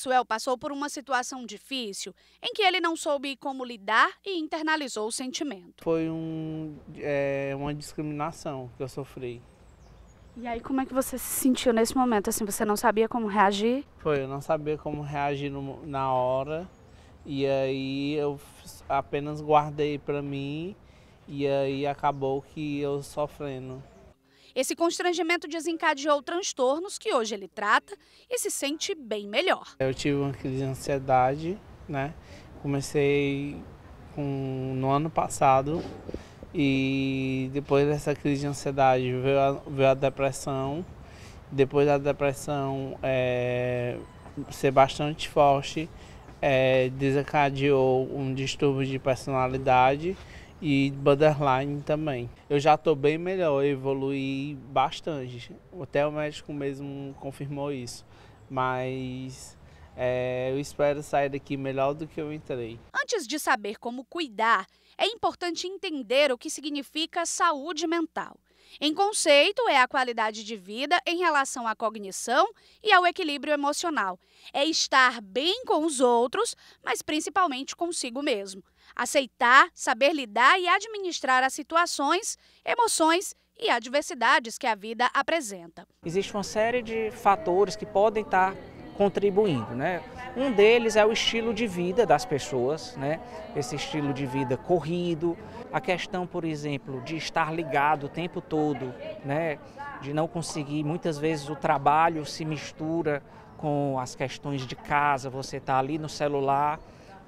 Maxwell passou por uma situação difícil em que ele não soube como lidar e internalizou o sentimento. Foi um, é, uma discriminação que eu sofri. E aí, como é que você se sentiu nesse momento? Assim, você não sabia como reagir? Foi, eu não sabia como reagir no, na hora. E aí, eu apenas guardei para mim. E aí, acabou que eu sofrendo. Esse constrangimento desencadeou transtornos que hoje ele trata e se sente bem melhor. Eu tive uma crise de ansiedade, né? Comecei com, no ano passado e depois dessa crise de ansiedade veio a, veio a depressão. Depois da depressão é, ser bastante forte, é, desencadeou um distúrbio de personalidade e borderline também. Eu já estou bem melhor, eu evoluí bastante. Até o médico mesmo confirmou isso. Mas é, eu espero sair daqui melhor do que eu entrei. Antes de saber como cuidar, é importante entender o que significa saúde mental. Em conceito, é a qualidade de vida em relação à cognição e ao equilíbrio emocional. É estar bem com os outros, mas principalmente consigo mesmo aceitar, saber lidar e administrar as situações, emoções e adversidades que a vida apresenta. Existe uma série de fatores que podem estar tá contribuindo, né? Um deles é o estilo de vida das pessoas, né? Esse estilo de vida corrido, a questão, por exemplo, de estar ligado o tempo todo, né? De não conseguir, muitas vezes o trabalho se mistura com as questões de casa, você está ali no celular,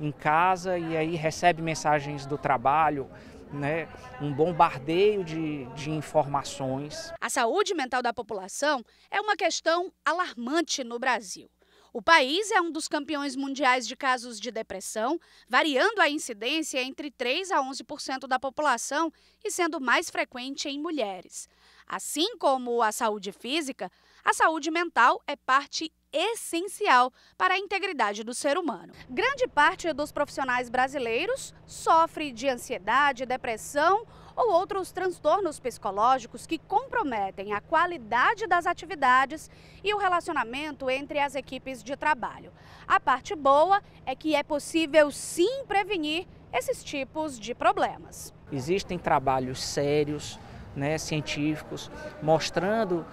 em casa e aí recebe mensagens do trabalho, né, um bombardeio de, de informações. A saúde mental da população é uma questão alarmante no Brasil. O país é um dos campeões mundiais de casos de depressão, variando a incidência entre 3 a 11% da população e sendo mais frequente em mulheres. Assim como a saúde física, a saúde mental é parte essencial para a integridade do ser humano. Grande parte dos profissionais brasileiros sofre de ansiedade, depressão ou outros transtornos psicológicos que comprometem a qualidade das atividades e o relacionamento entre as equipes de trabalho. A parte boa é que é possível sim prevenir esses tipos de problemas. Existem trabalhos sérios né, científicos mostrando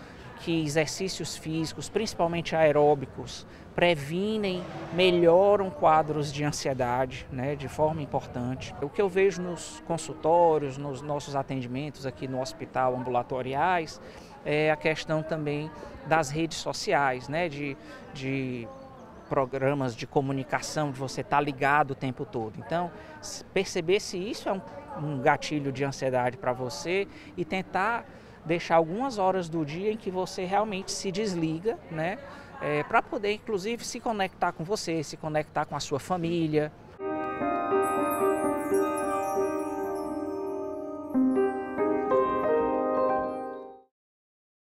que exercícios físicos, principalmente aeróbicos, previnem, melhoram quadros de ansiedade né, de forma importante. O que eu vejo nos consultórios, nos nossos atendimentos aqui no hospital ambulatoriais, é a questão também das redes sociais, né, de, de programas de comunicação, de você estar tá ligado o tempo todo. Então, perceber se isso é um, um gatilho de ansiedade para você e tentar deixar algumas horas do dia em que você realmente se desliga, né? É, eh, para poder, inclusive, se conectar com você, se conectar com a sua família,